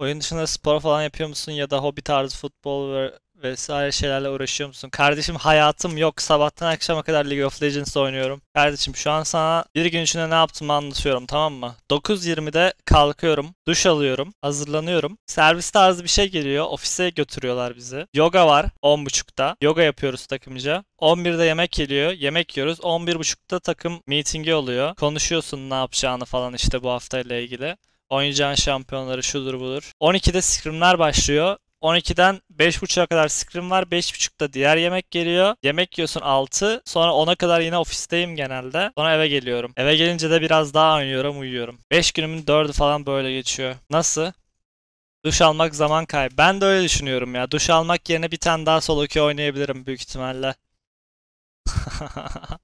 Oyun dışında spor falan yapıyor musun ya da hobi tarzı futbol ve vesaire şeylerle uğraşıyor musun? Kardeşim hayatım yok. Sabahtan akşama kadar League of Legends oynuyorum. Kardeşim şu an sana bir gün içinde ne yaptığımı anlatıyorum tamam mı? 9.20'de kalkıyorum. Duş alıyorum. Hazırlanıyorum. Servis tarzı bir şey geliyor. Ofise götürüyorlar bizi. Yoga var 10.30'da. Yoga yapıyoruz takımca. 11'de yemek geliyor. Yemek yiyoruz. 11.30'da takım meetingi oluyor. Konuşuyorsun ne yapacağını falan işte bu haftayla ilgili. Oynayacağın şampiyonları şudur budur. 12'de scrimler başlıyor. 12'den 5.30'a kadar scrim var. 5.30'da diğer yemek geliyor. Yemek yiyorsun 6. Sonra 10'a kadar yine ofisteyim genelde. Sonra eve geliyorum. Eve gelince de biraz daha oynuyorum, uyuyorum. 5 günümün 4'ü falan böyle geçiyor. Nasıl? Duş almak zaman kaybı. Ben de öyle düşünüyorum ya. Duş almak yerine bir tane daha solo queue oynayabilirim büyük ihtimalle.